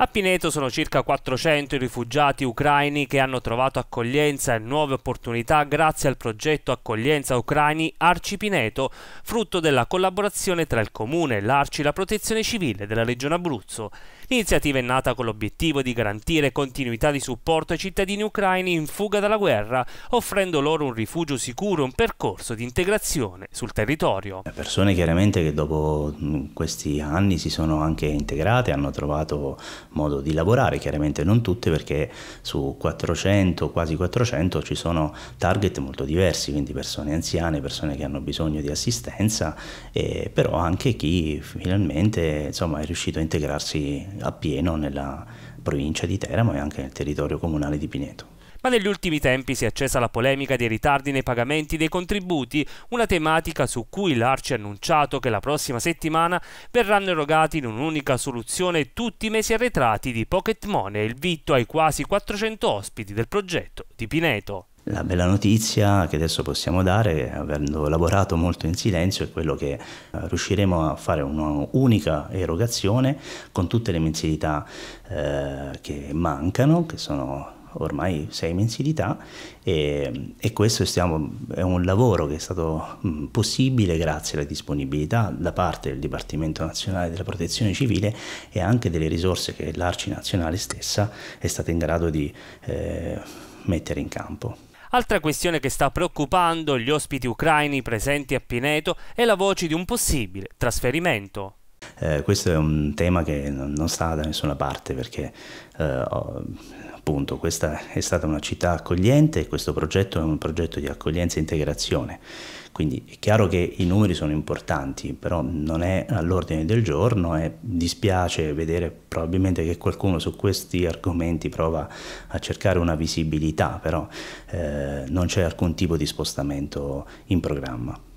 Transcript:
A Pineto sono circa 400 i rifugiati ucraini che hanno trovato accoglienza e nuove opportunità grazie al progetto Accoglienza Ucraini Arci Pineto, frutto della collaborazione tra il Comune, l'Arci e la Protezione Civile della Regione Abruzzo. L'iniziativa è nata con l'obiettivo di garantire continuità di supporto ai cittadini ucraini in fuga dalla guerra, offrendo loro un rifugio sicuro e un percorso di integrazione sul territorio. Le persone chiaramente che dopo questi anni si sono anche integrate, hanno trovato modo di lavorare, chiaramente non tutte perché su 400, quasi 400 ci sono target molto diversi, quindi persone anziane, persone che hanno bisogno di assistenza, eh, però anche chi finalmente insomma, è riuscito a integrarsi appieno nella provincia di Teramo e anche nel territorio comunale di Pineto ma negli ultimi tempi si è accesa la polemica dei ritardi nei pagamenti dei contributi, una tematica su cui l'Arci ha annunciato che la prossima settimana verranno erogati in un'unica soluzione tutti i mesi arretrati di Pocket Money, il vitto ai quasi 400 ospiti del progetto di Pineto. La bella notizia che adesso possiamo dare, avendo lavorato molto in silenzio, è quello che eh, riusciremo a fare un'unica erogazione con tutte le mensilità eh, che mancano, che sono ormai sei mesi di età e, e questo stiamo, è un lavoro che è stato possibile grazie alla disponibilità da parte del Dipartimento Nazionale della Protezione Civile e anche delle risorse che l'Arci Nazionale stessa è stata in grado di eh, mettere in campo. Altra questione che sta preoccupando gli ospiti ucraini presenti a Pineto è la voce di un possibile trasferimento. Eh, questo è un tema che non sta da nessuna parte perché eh, ho, appunto questa è stata una città accogliente e questo progetto è un progetto di accoglienza e integrazione. Quindi è chiaro che i numeri sono importanti, però non è all'ordine del giorno e dispiace vedere probabilmente che qualcuno su questi argomenti prova a cercare una visibilità, però eh, non c'è alcun tipo di spostamento in programma.